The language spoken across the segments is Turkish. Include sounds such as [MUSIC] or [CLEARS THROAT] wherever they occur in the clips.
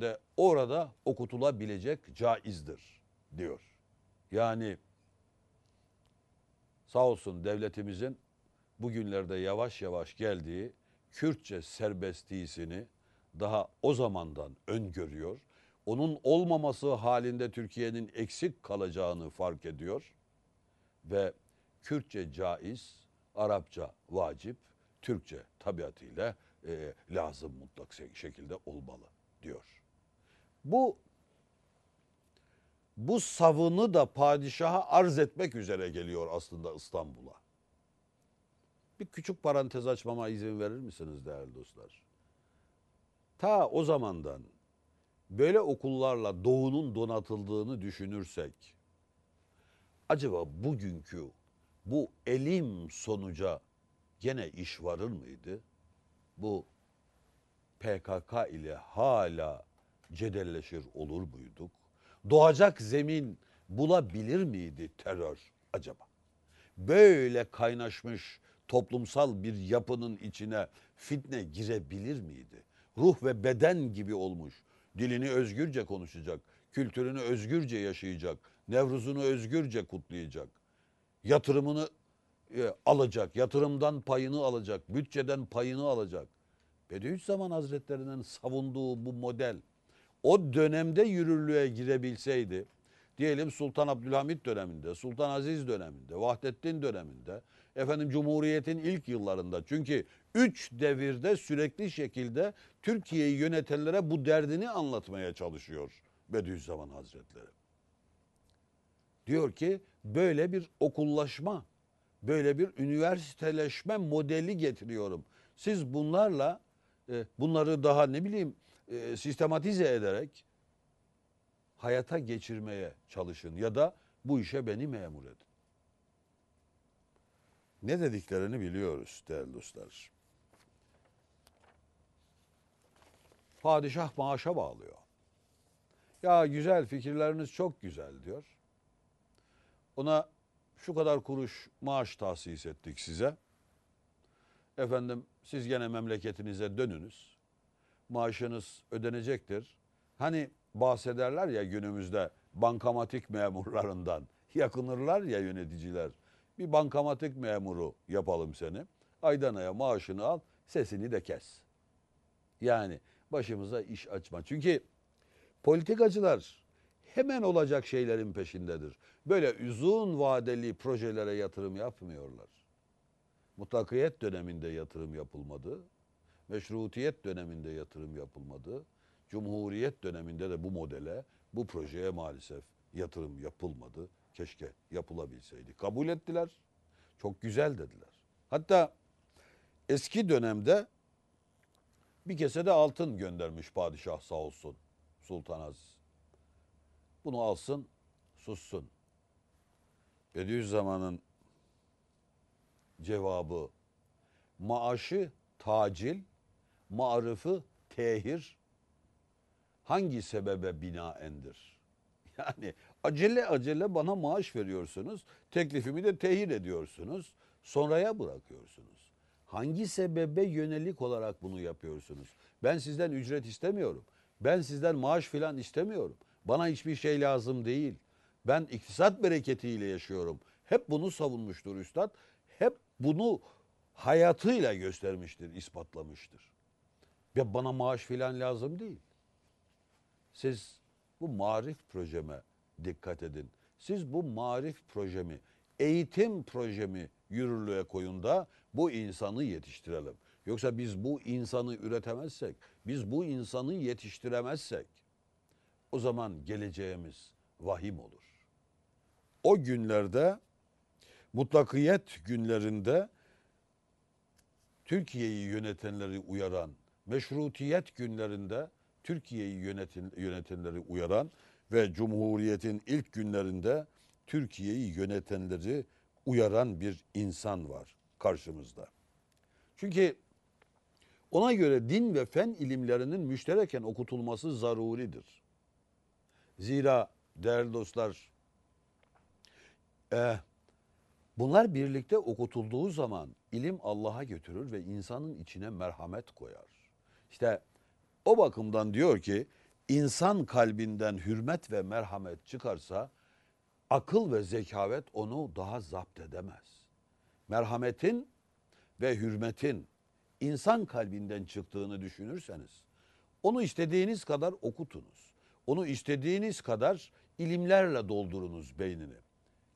de orada okutulabilecek caizdir diyor. Yani sağ olsun devletimizin bugünlerde yavaş yavaş geldiği Kürtçe serbestliğisini daha o zamandan öngörüyor. Onun olmaması halinde Türkiye'nin eksik kalacağını fark ediyor ve Kürtçe caiz, Arapça vacip, Türkçe tabiatıyla e, lazım mutlak şekilde olmalı diyor. Bu bu savını da padişaha arz etmek üzere geliyor aslında İstanbul'a. Bir küçük parantez açmama izin verir misiniz değerli dostlar? Ta o zamandan böyle okullarla doğunun donatıldığını düşünürsek acaba bugünkü bu elim sonuca gene iş varır mıydı? Bu PKK ile hala cedelleşir olur muyduk? Doğacak zemin bulabilir miydi terör acaba? Böyle kaynaşmış toplumsal bir yapının içine fitne girebilir miydi? Ruh ve beden gibi olmuş, dilini özgürce konuşacak, kültürünü özgürce yaşayacak, Nevruz'unu özgürce kutlayacak, yatırımını e, alacak, yatırımdan payını alacak, bütçeden payını alacak. Bediüzzaman Hazretlerinin savunduğu bu model o dönemde yürürlüğe girebilseydi diyelim Sultan Abdülhamit döneminde, Sultan Aziz döneminde, Vahdettin döneminde, efendim Cumhuriyet'in ilk yıllarında. Çünkü üç devirde sürekli şekilde Türkiye'yi yönetenlere bu derdini anlatmaya çalışıyor Bediüzzaman Hazretleri. Diyor ki böyle bir okullaşma, böyle bir üniversiteleşme modeli getiriyorum. Siz bunlarla e, bunları daha ne bileyim e, sistematize ederek hayata geçirmeye çalışın ya da bu işe beni memur edin. Ne dediklerini biliyoruz değerli dostlar. Padişah maaşa bağlıyor. Ya güzel fikirleriniz çok güzel diyor. Ona şu kadar kuruş maaş tahsis ettik size. Efendim siz gene memleketinize dönünüz maaşınız ödenecektir. Hani bahsederler ya günümüzde bankamatik memurlarından [LAUGHS] yakınırlar ya yöneticiler. Bir bankamatik memuru yapalım seni. Aydan maaşını al, sesini de kes. Yani başımıza iş açma. Çünkü politikacılar hemen olacak şeylerin peşindedir. Böyle uzun vadeli projelere yatırım yapmıyorlar. Mutlakiyet döneminde yatırım yapılmadı meşrutiyet döneminde yatırım yapılmadı. Cumhuriyet döneminde de bu modele, bu projeye maalesef yatırım yapılmadı. Keşke yapılabilseydi. Kabul ettiler. Çok güzel dediler. Hatta eski dönemde bir kese de altın göndermiş padişah sağ olsun Sultan Aziz. Bunu alsın, sussun. Bediüzzaman'ın cevabı maaşı tacil, marifı tehir hangi sebebe binaendir? [LAUGHS] Yani acele acele bana maaş veriyorsunuz, teklifimi de tehir ediyorsunuz, sonraya bırakıyorsunuz. Hangi sebebe yönelik olarak bunu yapıyorsunuz? Ben sizden ücret istemiyorum. Ben sizden maaş filan istemiyorum. Bana hiçbir şey lazım değil. Ben iktisat bereketiyle yaşıyorum. Hep bunu savunmuştur üstad. Hep bunu hayatıyla göstermiştir, ispatlamıştır. Ve bana maaş filan lazım değil. Siz bu marif projeme dikkat edin. Siz bu marif projemi, eğitim projemi yürürlüğe koyun da bu insanı yetiştirelim. Yoksa biz bu insanı üretemezsek, biz bu insanı yetiştiremezsek o zaman geleceğimiz vahim olur. O günlerde mutlakiyet günlerinde Türkiye'yi yönetenleri uyaran meşrutiyet günlerinde Türkiye'yi yönetin, yönetenleri uyaran ve Cumhuriyet'in ilk günlerinde Türkiye'yi yönetenleri uyaran bir insan var karşımızda. Çünkü ona göre din ve fen ilimlerinin müştereken okutulması zaruridir. Zira değerli dostlar, e, bunlar birlikte okutulduğu zaman ilim Allah'a götürür ve insanın içine merhamet koyar. İşte o bakımdan diyor ki insan kalbinden hürmet ve merhamet çıkarsa akıl ve zekavet onu daha zapt edemez. Merhametin ve hürmetin insan kalbinden çıktığını düşünürseniz onu istediğiniz kadar okutunuz. Onu istediğiniz kadar ilimlerle doldurunuz beynini.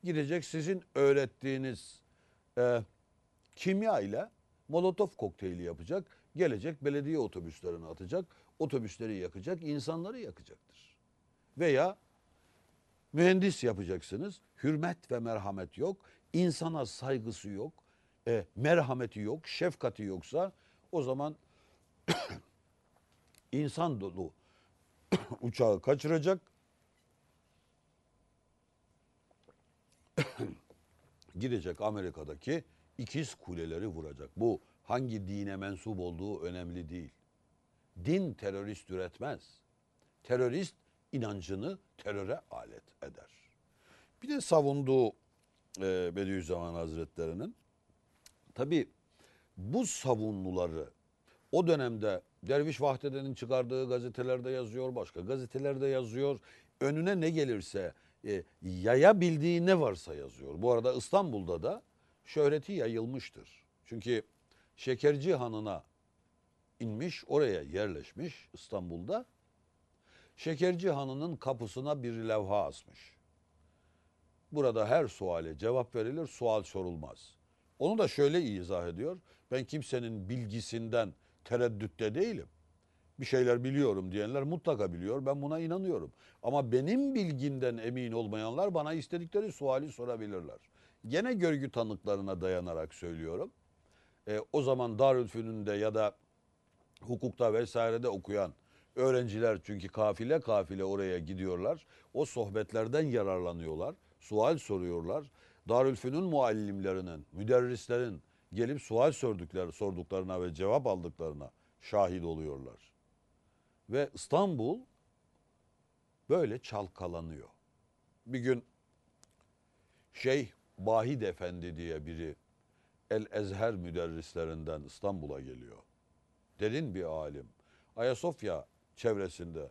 Gidecek sizin öğrettiğiniz e, kimya ile molotof kokteyli yapacak Gelecek belediye otobüslerini atacak, otobüsleri yakacak, insanları yakacaktır. Veya mühendis yapacaksınız, hürmet ve merhamet yok, insana saygısı yok, e, merhameti yok, şefkati yoksa o zaman [CLEARS THROAT] insan dolu [CLEARS THROAT] uçağı kaçıracak, [CLEARS THROAT] gidecek Amerika'daki ikiz kuleleri vuracak. Bu hangi dine mensup olduğu önemli değil. Din terörist üretmez. Terörist inancını teröre alet eder. Bir de savunduğu e, Bediüzzaman Hazretleri'nin tabi bu savunluları o dönemde Derviş Vahdede'nin çıkardığı gazetelerde yazıyor, başka gazetelerde yazıyor. Önüne ne gelirse e, yayabildiği ne varsa yazıyor. Bu arada İstanbul'da da şöhreti yayılmıştır. Çünkü Şekerci Hanı'na inmiş, oraya yerleşmiş İstanbul'da. Şekerci Hanı'nın kapısına bir levha asmış. Burada her suale cevap verilir, sual sorulmaz. Onu da şöyle izah ediyor. Ben kimsenin bilgisinden tereddütte değilim. Bir şeyler biliyorum diyenler mutlaka biliyor. Ben buna inanıyorum. Ama benim bilgimden emin olmayanlar bana istedikleri suali sorabilirler. Gene görgü tanıklarına dayanarak söylüyorum e, o zaman Darülfünun'da ya da hukukta vesairede okuyan öğrenciler çünkü kafile kafile oraya gidiyorlar. O sohbetlerden yararlanıyorlar. Sual soruyorlar. Darülfünun muallimlerinin, müderrislerin gelip sual sordukları, sorduklarına ve cevap aldıklarına şahit oluyorlar. Ve İstanbul böyle çalkalanıyor. Bir gün Şeyh Bahid Efendi diye biri El-Ezher müderrislerinden İstanbul'a geliyor. Derin bir alim. Ayasofya çevresinde,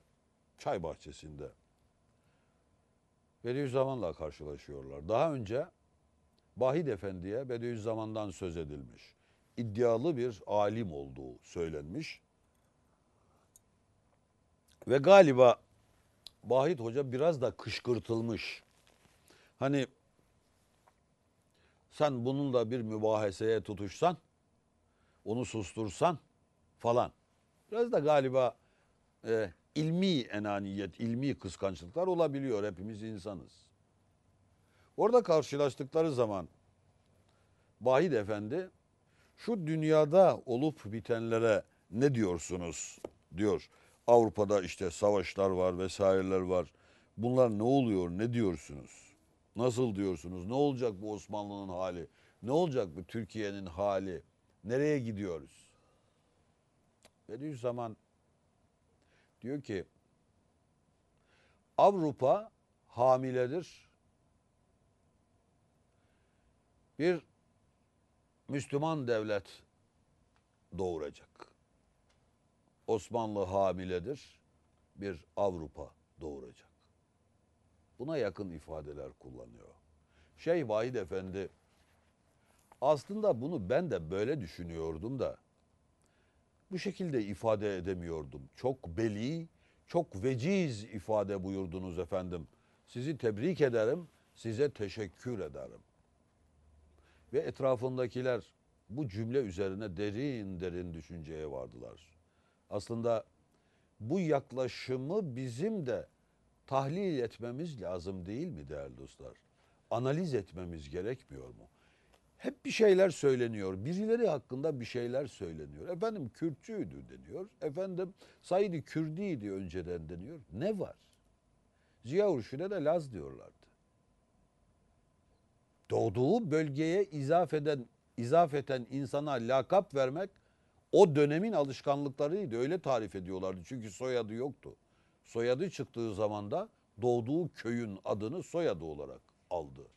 çay bahçesinde Bediüzzaman'la karşılaşıyorlar. Daha önce Bahid Efendi'ye Bediüzzaman'dan söz edilmiş. İddialı bir alim olduğu söylenmiş. Ve galiba Bahit Hoca biraz da kışkırtılmış. Hani sen bununla bir mübaheseye tutuşsan, onu sustursan falan. Biraz da galiba e, ilmi enaniyet, ilmi kıskançlıklar olabiliyor. Hepimiz insanız. Orada karşılaştıkları zaman Bahid Efendi şu dünyada olup bitenlere ne diyorsunuz diyor. Avrupa'da işte savaşlar var vesaireler var. Bunlar ne oluyor ne diyorsunuz? Nasıl diyorsunuz? Ne olacak bu Osmanlı'nın hali? Ne olacak bu Türkiye'nin hali? Nereye gidiyoruz? zaman diyor ki Avrupa hamiledir. Bir Müslüman devlet doğuracak. Osmanlı hamiledir. Bir Avrupa doğuracak. Buna yakın ifadeler kullanıyor. Şeyh Vahid Efendi aslında bunu ben de böyle düşünüyordum da bu şekilde ifade edemiyordum. Çok beli, çok veciz ifade buyurdunuz efendim. Sizi tebrik ederim, size teşekkür ederim. Ve etrafındakiler bu cümle üzerine derin derin düşünceye vardılar. Aslında bu yaklaşımı bizim de tahlil etmemiz lazım değil mi değerli dostlar? Analiz etmemiz gerekmiyor mu? Hep bir şeyler söyleniyor. Birileri hakkında bir şeyler söyleniyor. Efendim Kürtçüydü deniyor. Efendim Said-i Kürdiydi önceden deniyor. Ne var? Ziya Urşin'e de Laz diyorlardı. Doğduğu bölgeye izaf eden, izafeten insana lakap vermek o dönemin alışkanlıklarıydı. Öyle tarif ediyorlardı. Çünkü soyadı yoktu. Soyadı çıktığı zaman da doğduğu köyün adını soyadı olarak aldı.